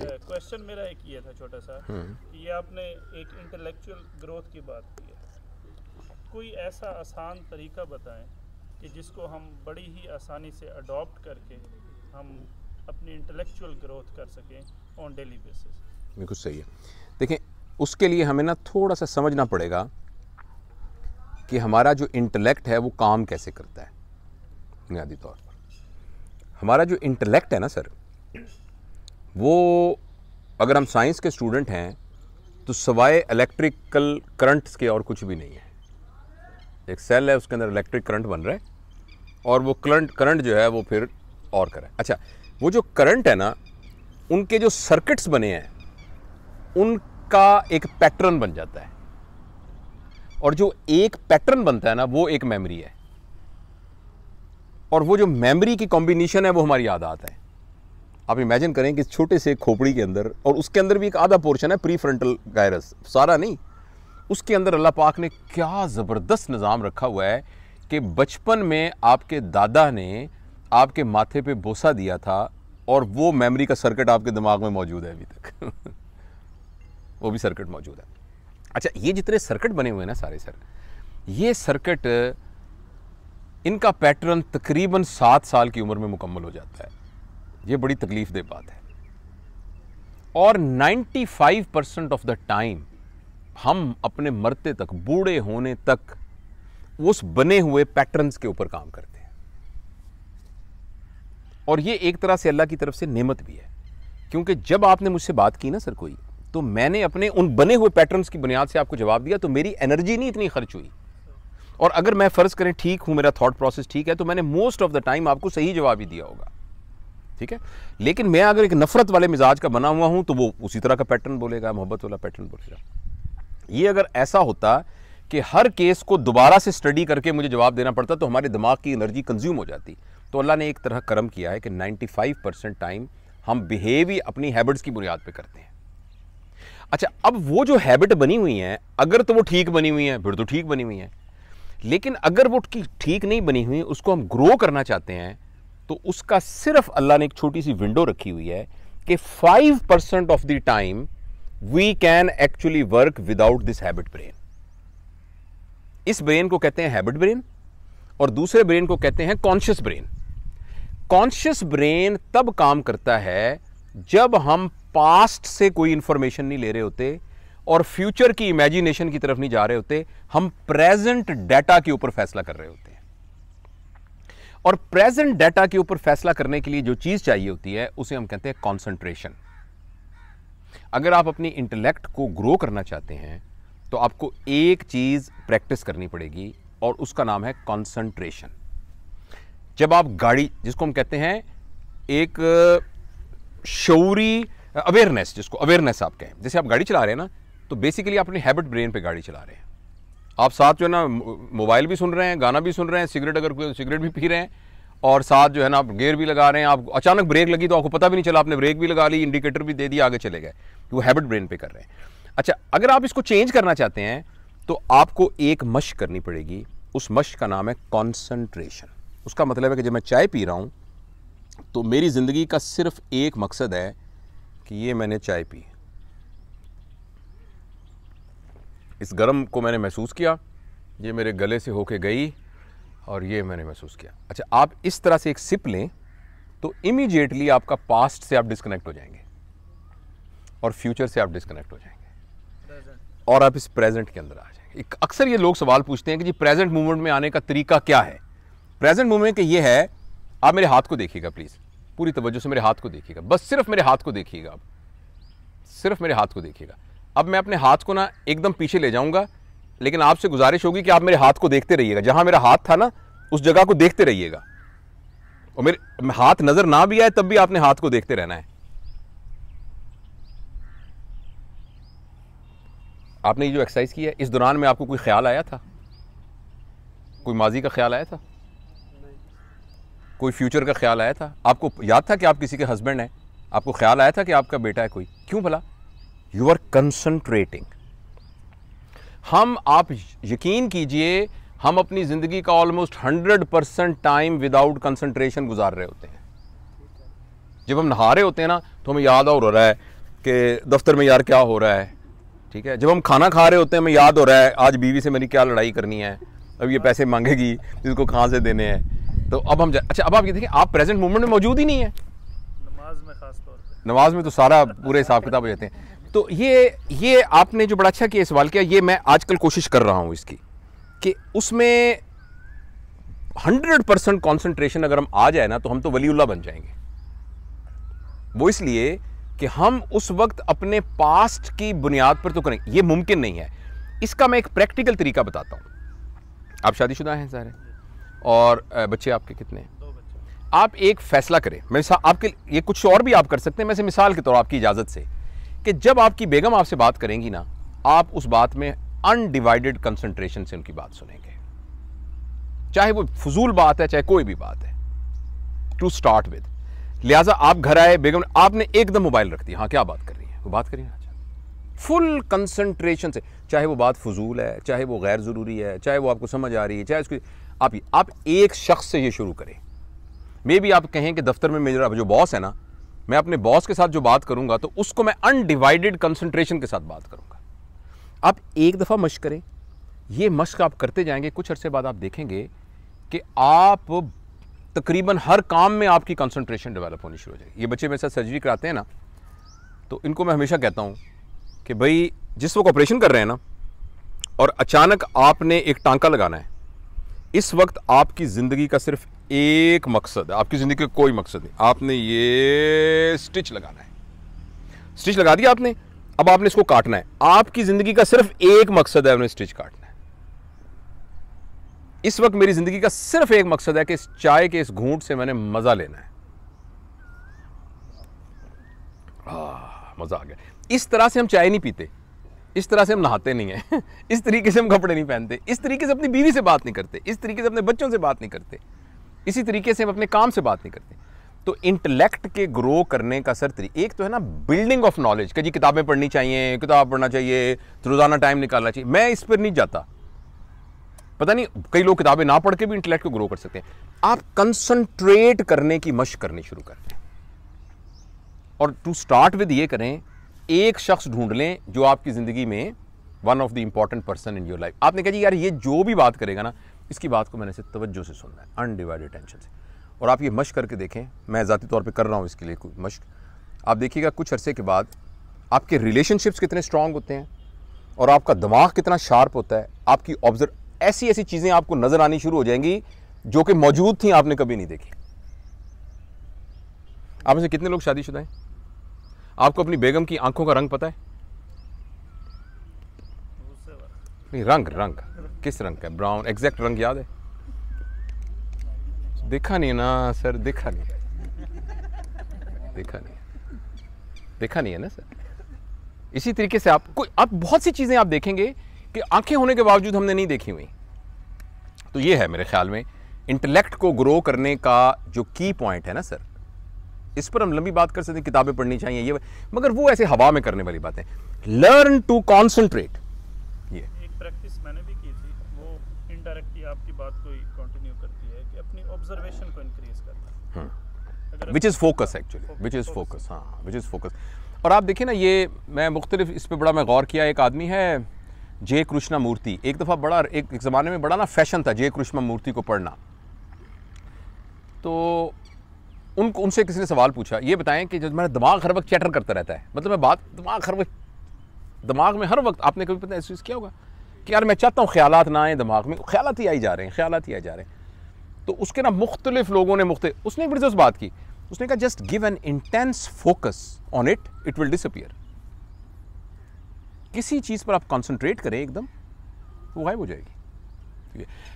Question uh, मेरा एक ये था छोटा सा हाँ। कि ये आपने एक इंटेलेक्चुअल ग्रोथ की बात की है कोई ऐसा आसान तरीका बताएं कि जिसको हम बड़ी ही आसानी से अडॉप्ट करके हम अपनी इंटेलेक्चुअल ग्रोथ कर सकें ऑन डेली बेसिस बिल्कुल सही है देखें उसके लिए हमें ना थोड़ा सा समझना पड़ेगा कि हमारा जो इंटेलेक्ट है वो काम कैसे करता है बुनियादी तौर पर हमारा जो इंटेलेक्ट है ना सर वो अगर हम साइंस के स्टूडेंट हैं तो सवाए इलेक्ट्रिकल करंट्स के और कुछ भी नहीं है एक सेल है उसके अंदर इलेक्ट्रिक करंट बन रहा है और वो करंट करंट जो है वो फिर और करें अच्छा वो जो करंट है ना उनके जो सर्किट्स बने हैं उनका एक पैटर्न बन जाता है और जो एक पैटर्न बनता है ना वो एक मेमोरी है और वो जो मेमोरी की कॉम्बिनेशन है वो हमारी याद आता है आप इमेजिन करें कि छोटे से खोपड़ी के अंदर और उसके अंदर भी एक आधा पोर्शन है प्री फ्रंटल गायरस सारा नहीं उसके अंदर अल्लाह पाक ने क्या ज़बरदस्त निज़ाम रखा हुआ है कि बचपन में आपके दादा ने आपके माथे पे बोसा दिया था और वो मेमोरी का सर्किट आपके दिमाग में मौजूद है अभी तक वो भी सर्किट मौजूद है अच्छा ये जितने सर्किट बने हुए हैं ना सारे सर ये सर्किट इनका पैटर्न तकरीबन सात साल की उम्र में मुकम्मल हो जाता है ये बड़ी तकलीफ दे बात है और 95 परसेंट ऑफ द टाइम हम अपने मरते तक बूढ़े होने तक उस बने हुए पैटर्न्स के ऊपर काम करते हैं और ये एक तरह से अल्लाह की तरफ से नेमत भी है क्योंकि जब आपने मुझसे बात की ना सर कोई तो मैंने अपने उन बने हुए पैटर्न्स की बुनियाद से आपको जवाब दिया तो मेरी एनर्जी नहीं इतनी खर्च हुई और अगर मैं फ़र्ज़ करें ठीक हूँ मेरा थॉट प्रोसेस ठीक है तो मैंने मोस्ट ऑफ द टाइम आपको सही जवाब ही दिया होगा ठीक है लेकिन मैं अगर एक नफरत वाले मिजाज का बना हुआ हूं तो वो उसी तरह का पैटर्न बोलेगा मोहब्बत वाला पैटर्न बोलेगा ये अगर ऐसा होता कि हर केस को दोबारा से स्टडी करके मुझे जवाब देना पड़ता तो हमारे दिमाग की एनर्जी कंज्यूम हो जाती तो अल्लाह ने एक तरह कर्म किया है कि 95 परसेंट टाइम हम बिहेव ही अपनी हैबिट्स की बुनियाद पर करते हैं अच्छा अब वो जो हैबिट बनी हुई हैं अगर तो वो ठीक बनी हुई है फिर तो ठीक बनी हुई है लेकिन अगर वो ठीक नहीं बनी हुई उसको हम ग्रो करना चाहते हैं तो उसका सिर्फ अल्लाह ने एक छोटी सी विंडो रखी हुई है कि five percent of the time we can actually work without this habit brain इस ब्रेन को कहते हैं हैबिट ब्रेन और दूसरे ब्रेन को कहते हैं कॉन्शियस ब्रेन कॉन्शियस ब्रेन तब काम करता है जब हम पास्ट से कोई इंफॉर्मेशन नहीं ले रहे होते और फ्यूचर की इमेजिनेशन की तरफ नहीं जा रहे होते हम प्रेजेंट डाटा के ऊपर फैसला कर रहे होते और प्रेजेंट डाटा के ऊपर फैसला करने के लिए जो चीज़ चाहिए होती है उसे हम कहते हैं कॉन्सेंट्रेशन अगर आप अपनी इंटेलेक्ट को ग्रो करना चाहते हैं तो आपको एक चीज़ प्रैक्टिस करनी पड़ेगी और उसका नाम है कॉन्सेंट्रेशन जब आप गाड़ी जिसको हम कहते हैं एक शौरी अवेयरनेस जिसको अवेयरनेस आप कहें जैसे आप गाड़ी चला रहे हैं ना तो बेसिकली आप अपनी हैबिट ब्रेन पे गाड़ी चला रहे हैं आप साथ जो है ना मोबाइल भी सुन रहे हैं गाना भी सुन रहे हैं सिगरेट अगर सिगरेट भी पी रहे हैं और साथ जो है ना आप गेयर भी लगा रहे हैं आप अचानक ब्रेक लगी तो आपको पता भी नहीं चला आपने ब्रेक भी लगा ली इंडिकेटर भी दे दिया आगे चले गए वो हैबिट ब्रेन पे कर रहे हैं अच्छा अगर आप इसको चेंज करना चाहते हैं तो आपको एक मश करनी पड़ेगी उस मश का नाम है कॉन्सनट्रेशन उसका मतलब है कि जब मैं चाय पी रहा हूँ तो मेरी ज़िंदगी का सिर्फ एक मकसद है कि ये मैंने चाय पी इस गर्म को मैंने महसूस किया ये मेरे गले से होके गई और ये मैंने महसूस किया अच्छा आप इस तरह से एक सिप लें तो इमीजिएटली आपका पास्ट से आप डिस्कनेक्ट हो जाएंगे और फ्यूचर से आप डिस्कनेक्ट हो जाएंगे और आप इस प्रेजेंट के अंदर आ जाएंगे अक्सर ये लोग सवाल पूछते हैं कि जी प्रेजेंट मूवमेंट में आने का तरीका क्या है प्रेजेंट मूवमेंट ये है आप मेरे हाथ को देखिएगा प्लीज़ पूरी तवज्जो से मेरे हाथ को देखिएगा बस सिर्फ मेरे हाथ को देखिएगा आप सिर्फ मेरे हाथ को देखिएगा अब मैं अपने हाथ को ना एकदम पीछे ले जाऊँगा लेकिन आपसे गुजारिश होगी कि आप मेरे हाथ को देखते रहिएगा जहाँ मेरा हाथ था ना उस जगह को देखते रहिएगा और मेरे हाथ नज़र ना भी आए तब भी आपने हाथ को देखते रहना है आपने ये जो एक्सरसाइज की है इस दौरान में आपको कोई ख्याल आया था कोई माजी का ख्याल आया था कोई फ्यूचर का ख्याल आया था आपको याद था कि आप किसी के हस्बैंड हैं आपको ख्याल आया था कि आपका बेटा है कोई क्यों भला यू आर कंसनट्रेटिंग हम आप यकीन कीजिए हम अपनी ज़िंदगी का almost hundred percent time without concentration गुजार रहे होते हैं जब हम नहा रहे होते हैं ना तो हमें याद और हो रहा है कि दफ्तर में यार क्या हो रहा है ठीक है जब हम खाना खा रहे होते हैं हमें याद हो रहा है आज बीवी से मेरी क्या लड़ाई करनी है अब ये पैसे मांगेगी इसको कहाँ से देने हैं तो अब हम अच्छा अब आप ये देखें आप प्रेजेंट मोमेंट में मौजूद ही नहीं है नमाज में खास तौर पे नमाज में तो सारा पूरे हिसाब किताब हो जाते हैं तो ये ये आपने जो बड़ा अच्छा किया सवाल किया ये मैं आजकल कोशिश कर रहा हूँ इसकी कि उसमें हंड्रेड परसेंट कॉन्सेंट्रेशन अगर हम आ जाए ना तो हम तो वलीउल्ला बन जाएंगे वो इसलिए कि हम उस वक्त अपने पास्ट की बुनियाद पर तो करें ये मुमकिन नहीं है इसका मैं एक प्रैक्टिकल तरीका बताता हूँ आप शादीशुदा हैं सारे और बच्चे आपके कितने हैं आप एक फैसला करें मैं आपके ये कुछ और भी आप कर सकते हैं मैं से मिसाल के तौर आपकी इजाज़त से कि जब आपकी बेगम आपसे बात करेंगी ना आप उस बात में अनडिवाइडेड कंसंट्रेशन से उनकी बात सुनेंगे चाहे वो फजूल बात है चाहे कोई भी बात है टू स्टार्ट विद लिहाजा आप घर आए बेगम आपने एकदम मोबाइल रख दिया हाँ क्या बात कर रही है वो बात करिए अच्छा फुल कंसंट्रेशन से चाहे वो बात फजूल है चाहे वो गैर ज़रूरी है चाहे वो आपको समझ आ रही है चाहे उसकी आप आप एक शख्स से ये शुरू करें मे भी आप कहें कि दफ्तर में मेरा जो बॉस है ना मैं अपने बॉस के साथ जो बात करूंगा तो उसको मैं अनडिवाइडेड कंसंट्रेशन के साथ बात करूंगा आप एक दफ़ा मश्क करें ये मश्क आप करते जाएंगे कुछ अरसे बाद आप देखेंगे कि आप तकरीबन हर काम में आपकी कंसंट्रेशन डेवलप होनी शुरू हो जाएगी ये बच्चे मेरे साथ सर्जरी कराते हैं ना तो इनको मैं हमेशा कहता हूँ कि भाई जिस वक्त ऑपरेशन कर रहे हैं ना और अचानक आपने एक टांका लगाना है इस वक्त आपकी ज़िंदगी का सिर्फ एक मकसद है आपकी ज़िंदगी का कोई मकसद नहीं आपने ये स्टिच लगाना है स्टिच लगा दिया आपने अब आपने इसको काटना है आपकी ज़िंदगी का सिर्फ एक मकसद है आपने स्टिच काटना है इस वक्त मेरी ज़िंदगी का सिर्फ एक मकसद है कि इस चाय के इस घूंट से मैंने मज़ा लेना है आ, मज़ा आ गया इस तरह से हम चाय नहीं पीते इस तरह से हम नहाते नहीं हैं इस तरीके से हम कपड़े नहीं पहनते इस तरीके से अपनी बीवी से बात नहीं करते इस तरीके से अपने बच्चों से बात नहीं करते इसी तरीके से हम अपने काम से बात नहीं करते तो इंटेलेक्ट के ग्रो करने का सर तरी एक तो है ना बिल्डिंग ऑफ नॉलेज कि जी किताबें पढ़नी चाहिए किताब पढ़ना चाहिए तो रोज़ाना टाइम निकालना चाहिए मैं इस पर नहीं जाता पता नहीं कई लोग किताबें ना पढ़ के भी इंटेलेक्ट को ग्रो कर सकते हैं आप कंसंट्रेट करने की मश करनी शुरू कर दें और टू स्टार्ट विद ये करें एक शख्स ढूंढ लें जो आपकी ज़िंदगी में one of the important person in your life आपने कहा जी यार ये जो भी बात करेगा ना इसकी बात को मैंने तवज्जो से सुनना है अनडिवाइडेड टेंशन से और आप ये मश्क करके देखें मैं ज़ाती तौर पर कर रहा हूँ इसके लिए मश्क आप देखिएगा कुछ अरसे के बाद आपके रिलेशनशिप्स कितने स्ट्रांग होते हैं और आपका दिमाग कितना शार्प होता है आपकी ऑब्जर्व ऐसी ऐसी चीज़ें आपको नज़र आनी शुरू हो जाएंगी जो कि मौजूद थी आपने कभी नहीं देखी आप में से कितने लोग शादीशुदा हैं आपको अपनी बेगम की आंखों का रंग पता है नहीं रंग रंग किस रंग का ब्राउन एग्जैक्ट रंग याद है देखा नहीं ना सर देखा नहीं देखा नहीं देखा नहीं है ना सर इसी तरीके से आप कोई आप बहुत सी चीज़ें आप देखेंगे कि आंखें होने के बावजूद हमने नहीं देखी हुई तो ये है मेरे ख्याल में इंटेलेक्ट को ग्रो करने का जो की पॉइंट है ना सर इस पर हम लंबी बात कर सकते हैं किताबें पढ़नी चाहिए ये मगर वो ऐसे हवा में करने वाली बातें लर्न टू कॉन्सेंट्रेट बात को कंटिन्यू करती है कि अपनी ऑब्जर्वेशन को इंक्रीज करना which is focus actually which is focus हाँ विच इज़ फोकस और आप देखिए ना ये मैं मुख्तलिफ इस पर बड़ा मैं गौर किया एक आदमी है जय कृष्णा मूर्ति एक दफ़ा बड़ा एक, एक ज़माने में बड़ा ना फैशन था जय कृष्णा मूर्ति को पढ़ना तो उन उनसे किसी ने सवाल पूछा ये बताएं कि जो मेरा दिमाग हर वक्त चैटर करता रहता है मतलब मैं बात दिमाग हर वक्त दिमाग में हर वक्त आपने कभी पता महसूस किया होगा कि यार मैं चाहता हूँ ख्याल ना आए दिमाग में ख्याल ही आई जा रहे हैं ख्याल ही आई जा रहे हैं तो उसके ना मुख्तलिफ लोगों ने मुख्त उसने बड़ी जो बात की उसने कहा just give an intense focus on it it will disappear किसी चीज़ पर आप कॉन्सेंट्रेट करें एकदम वो तो गायब हो जाएगी ठीक है